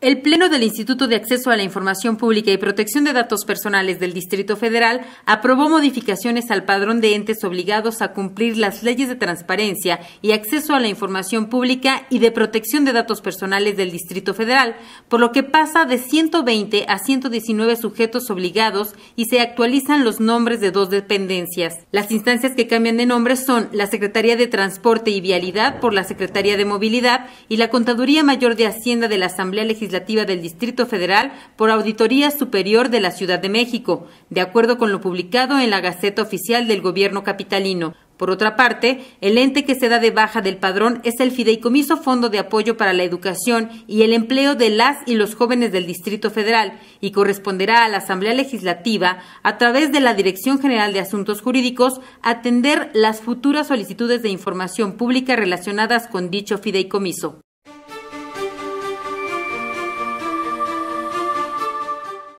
El Pleno del Instituto de Acceso a la Información Pública y Protección de Datos Personales del Distrito Federal aprobó modificaciones al padrón de entes obligados a cumplir las leyes de transparencia y acceso a la información pública y de protección de datos personales del Distrito Federal, por lo que pasa de 120 a 119 sujetos obligados y se actualizan los nombres de dos dependencias. Las instancias que cambian de nombre son la Secretaría de Transporte y Vialidad por la Secretaría de Movilidad y la Contaduría Mayor de Hacienda de la Asamblea Legislativa Legislativa del Distrito Federal por Auditoría Superior de la Ciudad de México, de acuerdo con lo publicado en la Gaceta Oficial del Gobierno Capitalino. Por otra parte, el ente que se da de baja del padrón es el Fideicomiso Fondo de Apoyo para la Educación y el Empleo de las y los jóvenes del Distrito Federal y corresponderá a la Asamblea Legislativa, a través de la Dirección General de Asuntos Jurídicos, atender las futuras solicitudes de información pública relacionadas con dicho fideicomiso.